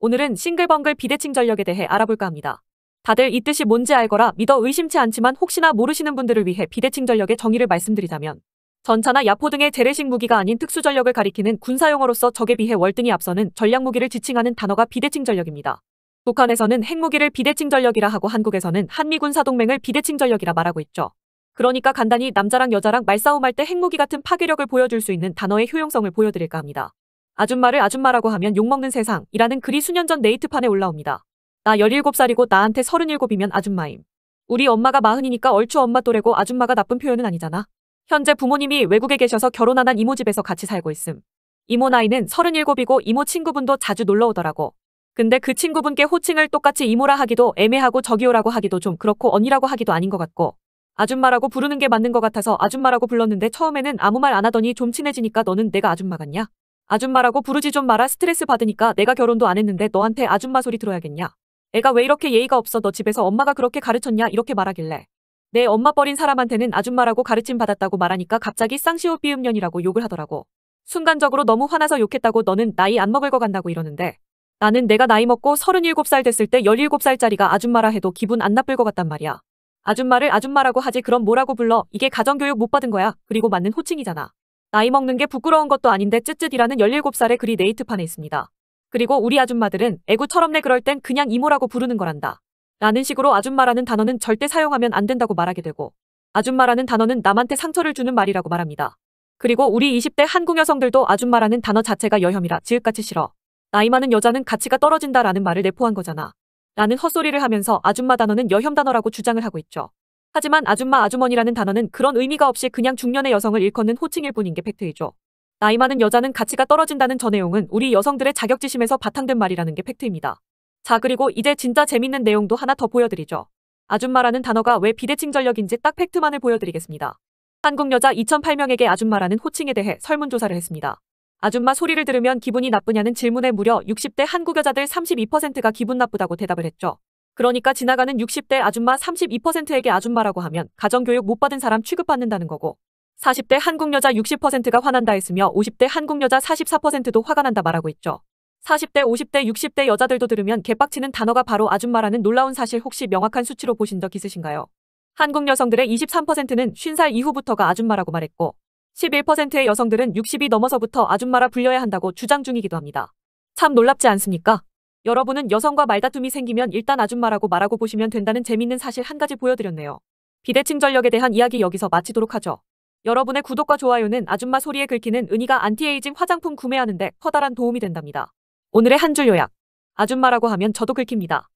오늘은 싱글벙글 비대칭 전력에 대해 알아볼까 합니다. 다들 이 뜻이 뭔지 알거라 믿어 의심치 않지만 혹시나 모르시는 분들을 위해 비대칭 전력의 정의를 말씀드리자면 전차나 야포 등의 재래식 무기가 아닌 특수 전력을 가리키는 군사용어로서 적에 비해 월등히 앞서는 전략 무기를 지칭하는 단어가 비대칭 전력입니다. 북한에서는 핵무기를 비대칭 전력이라 하고 한국에서는 한미군사동맹을 비대칭 전력이라 말하고 있죠. 그러니까 간단히 남자랑 여자랑 말싸움할 때 핵무기 같은 파괴력을 보여줄 수 있는 단어의 효용성을 보여드릴까 합니다. 아줌마를 아줌마라고 하면 욕먹는 세상이라는 글이 수년 전 네이트판에 올라옵니다. 나 17살이고 나한테 37이면 아줌마임. 우리 엄마가 마흔이니까 얼추 엄마 또래고 아줌마가 나쁜 표현은 아니잖아. 현재 부모님이 외국에 계셔서 결혼 안 한 이모 집에서 같이 살고 있음. 이모 나이는 37이고 이모 친구분도 자주 놀러 오더라고. 근데 그 친구분께 호칭을 똑같이 이모라 하기도 애매하고 저기요라고 하기도 좀 그렇고 언니라고 하기도 아닌 것 같고 아줌마라고 부르는 게 맞는 것 같아서 아줌마라고 불렀는데 처음에는 아무 말 안 하더니 좀 친해지니까 너는 내가 아줌마 같냐? 아줌마라고 부르지 좀 마라 스트레스 받으니까 내가 결혼도 안 했는데 너한테 아줌마 소리 들어야겠냐. 애가 왜 이렇게 예의가 없어 너 집에서 엄마가 그렇게 가르쳤냐 이렇게 말하길래 내 엄마 버린 사람한테는 아줌마라고 가르침 받았다고 말하니까 갑자기 쌍시오삐읍년이라고 욕을 하더라고. 순간적으로 너무 화나서 욕했다고 너는 나이 안 먹을 것 같다고 이러는데 나는 내가 나이 먹고 37살 됐을 때 17살짜리가 아줌마라 해도 기분 안 나쁠 것 같단 말이야. 아줌마를 아줌마라고 하지 그럼 뭐라고 불러 이게 가정교육 못 받은 거야 그리고 맞는 호칭이잖아. 나이 먹는 게 부끄러운 것도 아닌데 쯔쯔디라는 17살의 글이 네이트판에 있습니다. 그리고 우리 아줌마들은 애구처럼내 그럴 땐 그냥 이모라고 부르는 거란다. 라는 식으로 아줌마라는 단어는 절대 사용하면 안 된다고 말하게 되고 아줌마라는 단어는 남한테 상처를 주는 말이라고 말합니다. 그리고 우리 20대 한국 여성들도 아줌마라는 단어 자체가 여혐이라 지읒같이 싫어. 나이 많은 여자는 가치가 떨어진다라는 말을 내포한 거잖아. 라는 헛소리를 하면서 아줌마 단어는 여혐 단어라고 주장을 하고 있죠. 하지만 아줌마 아주머니라는 단어는 그런 의미가 없이 그냥 중년의 여성을 일컫는 호칭일 뿐인 게 팩트이죠. 나이 많은 여자는 가치가 떨어진다는 저 내용은 우리 여성들의 자격지심에서 바탕된 말이라는 게 팩트입니다. 자 그리고 이제 진짜 재밌는 내용도 하나 더 보여드리죠. 아줌마라는 단어가 왜 비대칭 전력인지 딱 팩트만을 보여드리겠습니다. 한국 여자 2008명에게 아줌마라는 호칭에 대해 설문조사를 했습니다. 아줌마 소리를 들으면 기분이 나쁘냐는 질문에 무려 60대 한국 여자들 32%가 기분 나쁘다고 대답을 했죠. 그러니까 지나가는 60대 아줌마 32%에게 아줌마라고 하면 가정교육 못 받은 사람 취급받는다는 거고 40대 한국 여자 60%가 화난다 했으며 50대 한국 여자 44%도 화가 난다 말하고 있죠. 40대, 50대, 60대 여자들도 들으면 개빡치는 단어가 바로 아줌마라는 놀라운 사실 혹시 명확한 수치로 보신 적 있으신가요? 한국 여성들의 23%는 50살 이후부터가 아줌마라고 말했고 11%의 여성들은 60이 넘어서부터 아줌마라 불려야 한다고 주장 중이기도 합니다. 참 놀랍지 않습니까? 여러분은 여성과 말다툼이 생기면 일단 아줌마라고 말하고 보시면 된다는 재밌는 사실 한 가지 보여드렸네요. 비대칭 전력에 대한 이야기 여기서 마치도록 하죠. 여러분의 구독과 좋아요는 아줌마 소리에 긁히는 은희가 안티에이징 화장품 구매하는데 커다란 도움이 된답니다. 오늘의 한 줄 요약. 아줌마라고 하면 저도 긁힙니다.